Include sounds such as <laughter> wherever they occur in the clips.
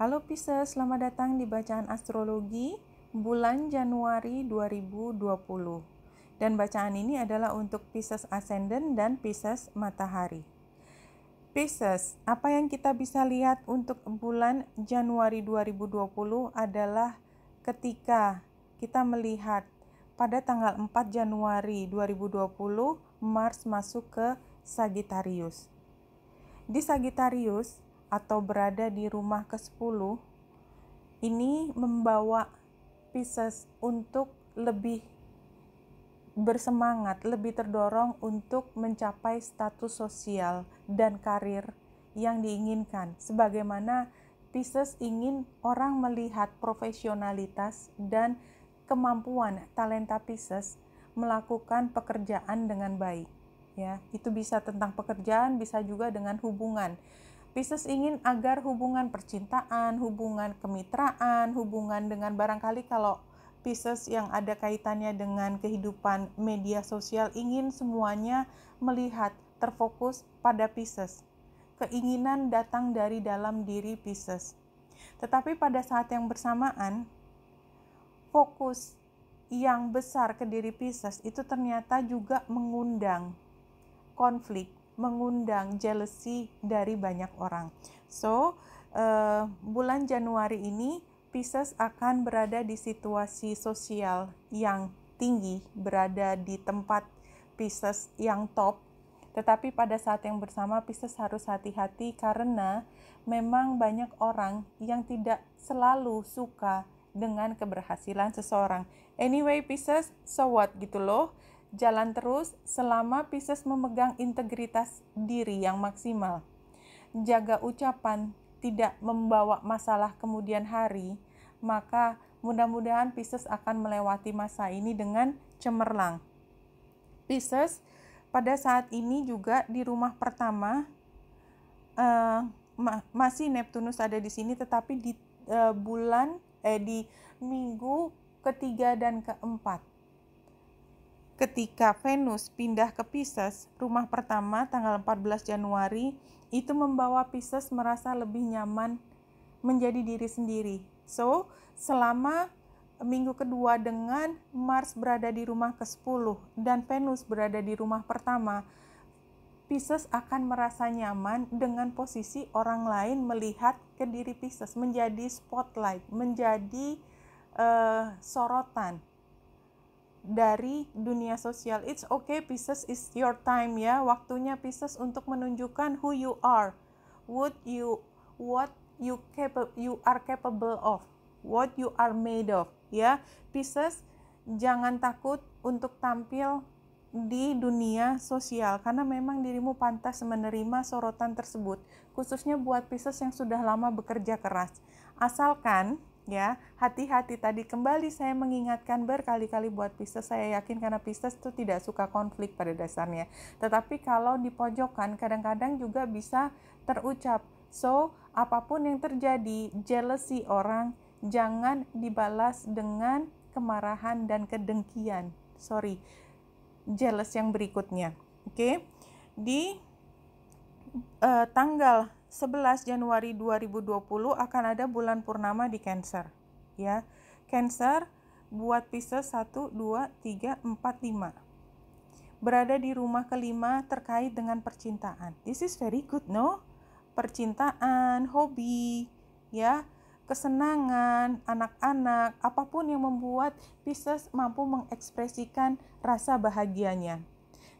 Halo Pisces, selamat datang di bacaan astrologi bulan Januari 2020. Dan bacaan ini adalah untuk Pisces Ascendant dan Pisces Matahari. Pisces, apa yang kita bisa lihat untuk bulan Januari 2020 adalah ketika kita melihat pada tanggal 4 Januari 2020 Mars masuk ke Sagittarius. Di Sagittarius, atau berada di rumah ke-10 ini membawa Pisces untuk lebih bersemangat, lebih terdorong untuk mencapai status sosial dan karir yang diinginkan. Sebagaimana Pisces ingin orang melihat profesionalitas dan kemampuan talenta Pisces melakukan pekerjaan dengan baik. Ya, itu bisa tentang pekerjaan, bisa juga dengan hubungan Pisces ingin agar hubungan percintaan, hubungan kemitraan, hubungan dengan barangkali kalau Pisces yang ada kaitannya dengan kehidupan media sosial ingin semuanya melihat terfokus pada Pisces. Keinginan datang dari dalam diri Pisces. Tetapi pada saat yang bersamaan fokus yang besar ke diri Pisces itu ternyata juga mengundang konflik mengundang jealousy dari banyak orang. So, uh, bulan Januari ini Pisces akan berada di situasi sosial yang tinggi, berada di tempat Pisces yang top. Tetapi pada saat yang bersama Pisces harus hati-hati karena memang banyak orang yang tidak selalu suka dengan keberhasilan seseorang. Anyway, Pisces, so what gitu loh jalan terus selama Pisces memegang integritas diri yang maksimal. Jaga ucapan, tidak membawa masalah kemudian hari, maka mudah-mudahan Pisces akan melewati masa ini dengan cemerlang. Pisces pada saat ini juga di rumah pertama uh, ma masih Neptunus ada di sini tetapi di uh, bulan eh di minggu ketiga dan keempat Ketika Venus pindah ke Pisces, rumah pertama tanggal 14 Januari itu membawa Pisces merasa lebih nyaman menjadi diri sendiri. So, selama minggu kedua dengan Mars berada di rumah ke-10 dan Venus berada di rumah pertama, Pisces akan merasa nyaman dengan posisi orang lain melihat ke diri Pisces menjadi spotlight, menjadi uh, sorotan dari dunia sosial. It's okay Pisces, is your time ya. Waktunya Pisces untuk menunjukkan who you are, what you what you capable you are capable of, what you are made of ya. Pisces jangan takut untuk tampil di dunia sosial karena memang dirimu pantas menerima sorotan tersebut khususnya buat Pisces yang sudah lama bekerja keras asalkan ya hati-hati tadi kembali saya mengingatkan berkali-kali buat Pisces saya yakin karena Pisces itu tidak suka konflik pada dasarnya tetapi kalau di pojokan, kadang-kadang juga bisa terucap so apapun yang terjadi jealousy orang jangan dibalas dengan kemarahan dan kedengkian sorry jealous yang berikutnya oke okay? di uh, tanggal 11 Januari 2020 akan ada bulan purnama di Cancer ya. Cancer buat Pisces 1 2 3 4 5. Berada di rumah kelima terkait dengan percintaan. This is very good, no? Percintaan, hobi, ya, kesenangan, anak-anak, apapun yang membuat Pisces mampu mengekspresikan rasa bahagianya.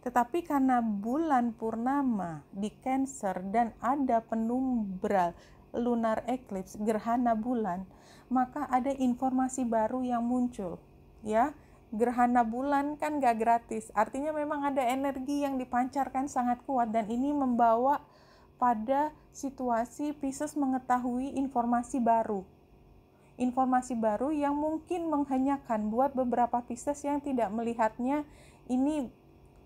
Tetapi karena bulan purnama di Cancer dan ada penumbral lunar eclipse, gerhana bulan, maka ada informasi baru yang muncul, ya. Gerhana bulan kan gak gratis, artinya memang ada energi yang dipancarkan sangat kuat dan ini membawa pada situasi Pisces mengetahui informasi baru. Informasi baru yang mungkin menghanyakan buat beberapa Pisces yang tidak melihatnya ini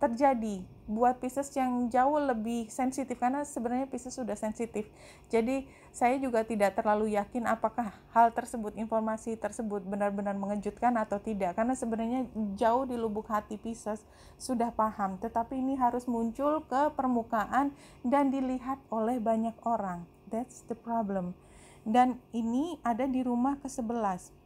terjadi buat Pisces yang jauh lebih sensitif karena sebenarnya Pisces sudah sensitif. Jadi saya juga tidak terlalu yakin apakah hal tersebut informasi tersebut benar-benar mengejutkan atau tidak karena sebenarnya jauh di lubuk hati Pisces sudah paham tetapi ini harus muncul ke permukaan dan dilihat oleh banyak orang. That's the problem. Dan ini ada di rumah ke-11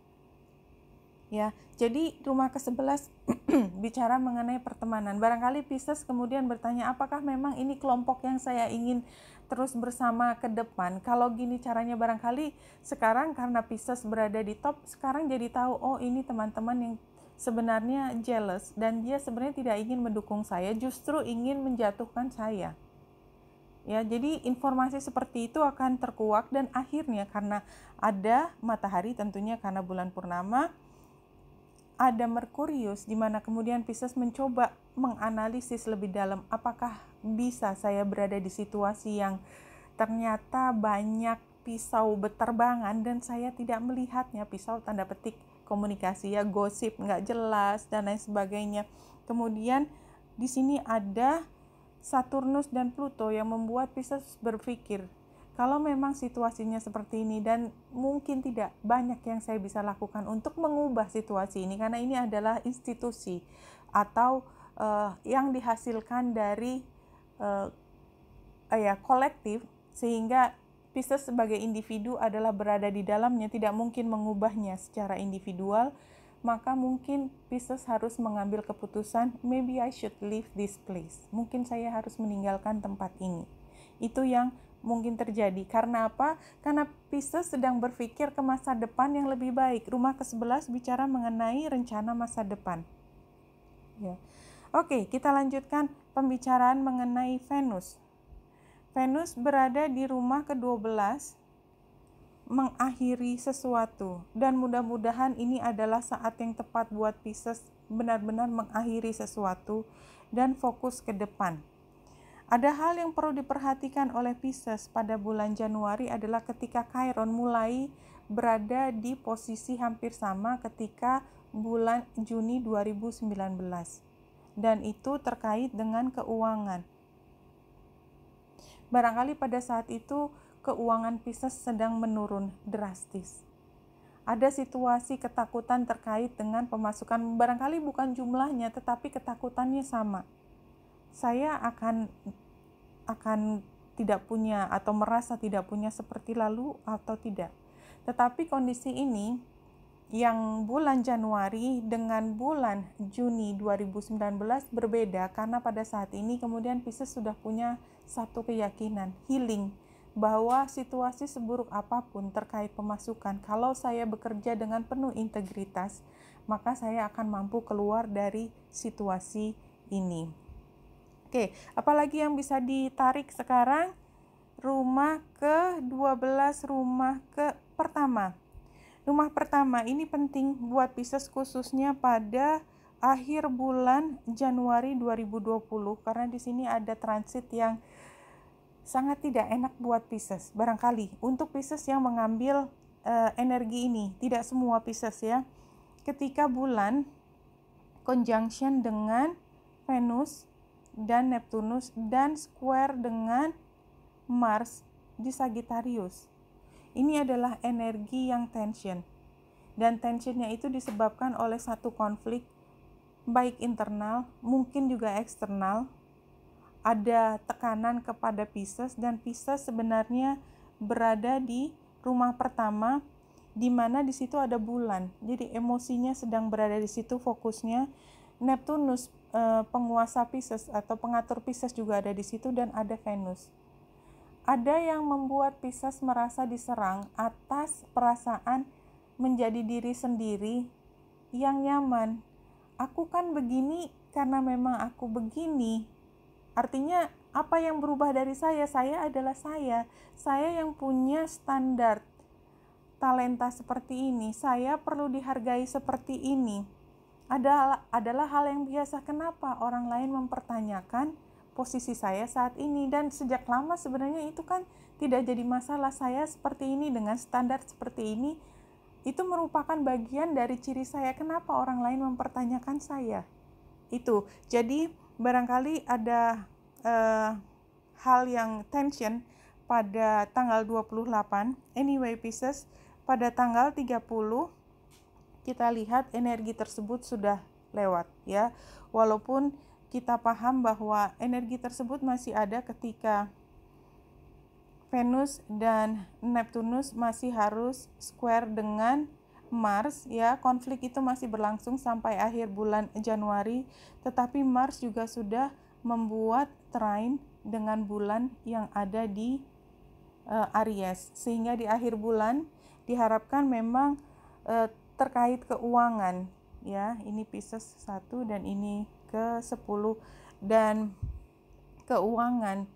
ya. Jadi rumah ke-11 <clears throat> bicara mengenai pertemanan. Barangkali Pisces kemudian bertanya, apakah memang ini kelompok yang saya ingin terus bersama ke depan? Kalau gini caranya barangkali sekarang karena Pisces berada di top, sekarang jadi tahu oh ini teman-teman yang sebenarnya jealous dan dia sebenarnya tidak ingin mendukung saya, justru ingin menjatuhkan saya. Ya, jadi informasi seperti itu akan terkuak dan akhirnya karena ada matahari tentunya karena bulan purnama ada Merkurius di mana kemudian Pisces mencoba menganalisis lebih dalam apakah bisa saya berada di situasi yang ternyata banyak pisau beterbangan dan saya tidak melihatnya pisau tanda petik komunikasi ya gosip nggak jelas dan lain sebagainya kemudian di sini ada Saturnus dan Pluto yang membuat Pisces berpikir kalau memang situasinya seperti ini dan mungkin tidak banyak yang saya bisa lakukan untuk mengubah situasi ini karena ini adalah institusi atau uh, yang dihasilkan dari uh, uh, ya kolektif sehingga Pisces sebagai individu adalah berada di dalamnya tidak mungkin mengubahnya secara individual maka mungkin Pisces harus mengambil keputusan maybe I should leave this place mungkin saya harus meninggalkan tempat ini itu yang mungkin terjadi. Karena apa? Karena Pisces sedang berpikir ke masa depan yang lebih baik. Rumah ke-11 bicara mengenai rencana masa depan. Ya. Oke, kita lanjutkan pembicaraan mengenai Venus. Venus berada di rumah ke-12 mengakhiri sesuatu dan mudah-mudahan ini adalah saat yang tepat buat Pisces benar-benar mengakhiri sesuatu dan fokus ke depan. Ada hal yang perlu diperhatikan oleh Pisces pada bulan Januari adalah ketika Chiron mulai berada di posisi hampir sama ketika bulan Juni 2019 dan itu terkait dengan keuangan. Barangkali pada saat itu keuangan Pisces sedang menurun drastis. Ada situasi ketakutan terkait dengan pemasukan, barangkali bukan jumlahnya tetapi ketakutannya sama saya akan akan tidak punya atau merasa tidak punya seperti lalu atau tidak. Tetapi kondisi ini yang bulan Januari dengan bulan Juni 2019 berbeda karena pada saat ini kemudian Pisces sudah punya satu keyakinan healing bahwa situasi seburuk apapun terkait pemasukan kalau saya bekerja dengan penuh integritas maka saya akan mampu keluar dari situasi ini. Oke, apalagi yang bisa ditarik sekarang? Rumah ke-12, rumah ke pertama. Rumah pertama ini penting buat Pisces khususnya pada akhir bulan Januari 2020 karena di sini ada transit yang sangat tidak enak buat Pisces barangkali untuk Pisces yang mengambil uh, energi ini tidak semua Pisces ya ketika bulan conjunction dengan Venus dan Neptunus dan square dengan Mars di Sagittarius. Ini adalah energi yang tension. Dan tensionnya itu disebabkan oleh satu konflik baik internal, mungkin juga eksternal. Ada tekanan kepada Pisces dan Pisces sebenarnya berada di rumah pertama di mana di situ ada bulan. Jadi emosinya sedang berada di situ fokusnya Neptunus uh, penguasa Pisces atau pengatur Pisces juga ada di situ dan ada Venus. Ada yang membuat Pisces merasa diserang atas perasaan menjadi diri sendiri yang nyaman. Aku kan begini karena memang aku begini. Artinya apa yang berubah dari saya? Saya adalah saya. Saya yang punya standar talenta seperti ini. Saya perlu dihargai seperti ini adalah adalah hal yang biasa. Kenapa orang lain mempertanyakan posisi saya saat ini dan sejak lama sebenarnya itu kan tidak jadi masalah saya seperti ini dengan standar seperti ini itu merupakan bagian dari ciri saya kenapa orang lain mempertanyakan saya. Itu. Jadi barangkali ada uh, hal yang tension pada tanggal 28 anyway pieces pada tanggal 30 kita lihat energi tersebut sudah lewat ya. Walaupun kita paham bahwa energi tersebut masih ada ketika Venus dan Neptunus masih harus square dengan Mars ya konflik itu masih berlangsung sampai akhir bulan Januari tetapi Mars juga sudah membuat trine dengan bulan yang ada di uh, Aries sehingga di akhir bulan diharapkan memang uh, terkait keuangan ya ini Pisces 1 dan ini ke 10 dan keuangan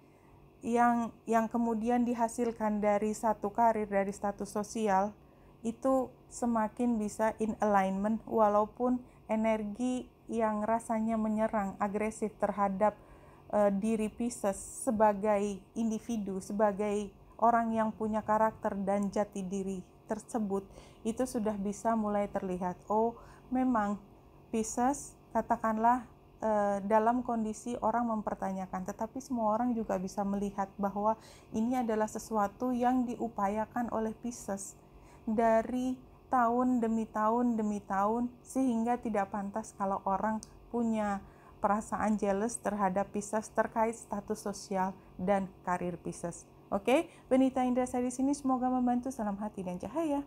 yang yang kemudian dihasilkan dari satu karir dari status sosial itu semakin bisa in alignment walaupun energi yang rasanya menyerang agresif terhadap uh, diri Pisces sebagai individu sebagai orang yang punya karakter dan jati diri tersebut itu sudah bisa mulai terlihat oh memang Pisces katakanlah eh, dalam kondisi orang mempertanyakan tetapi semua orang juga bisa melihat bahwa ini adalah sesuatu yang diupayakan oleh Pisces dari tahun demi tahun demi tahun sehingga tidak pantas kalau orang punya perasaan jealous terhadap Pisces terkait status sosial dan karir Pisces. Oke, okay? Pendeta Indra di sini semoga membantu salam hati dan cahaya.